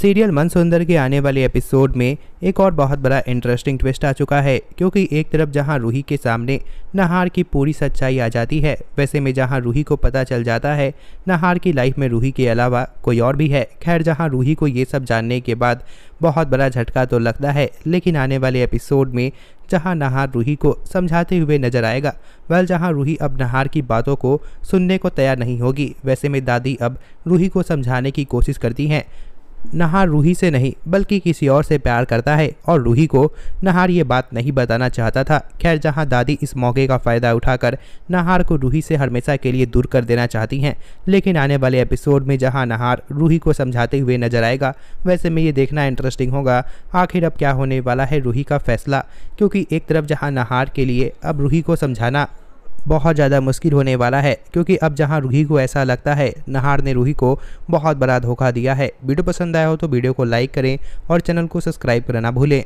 serial मन सुंदर के आने वाले एपिसोड में एक और बहुत बड़ा इंटरेस्टिंग ट्विस्ट आ चुका है क्योंकि एक तरफ जहां रूही के सामने नहार की पूरी सच्चाई आ जाती है वैसे में जहां रूही को पता चल जाता है नहार की लाइफ में रूही के अलावा कोई और भी है खैर जहां रूही को ये सब जानने के बाद बहुत बड़ा झटका तो लगता है लेकिन आने वाले एपिसोड में जहाँ नहार रूही को समझाते हुए नजर आएगा वह जहाँ रूही अब नहार की बातों को सुनने को तैयार नहीं होगी वैसे में दादी अब रूही को समझाने की कोशिश करती हैं नहार रूही से नहीं बल्कि किसी और से प्यार करता है और रूही को नहार ये बात नहीं बताना चाहता था खैर जहां दादी इस मौके का फ़ायदा उठाकर नहार को रूही से हमेशा के लिए दूर कर देना चाहती हैं लेकिन आने वाले एपिसोड में जहां नहार रूही को समझाते हुए नजर आएगा वैसे में ये देखना इंटरेस्टिंग होगा आखिर अब क्या होने वाला है रूही का फैसला क्योंकि एक तरफ जहाँ नहार के लिए अब रूही को समझाना बहुत ज़्यादा मुश्किल होने वाला है क्योंकि अब जहाँ रूही को ऐसा लगता है नहार ने रूही को बहुत बड़ा धोखा दिया है वीडियो पसंद आया हो तो वीडियो को लाइक करें और चैनल को सब्सक्राइब करना भूलें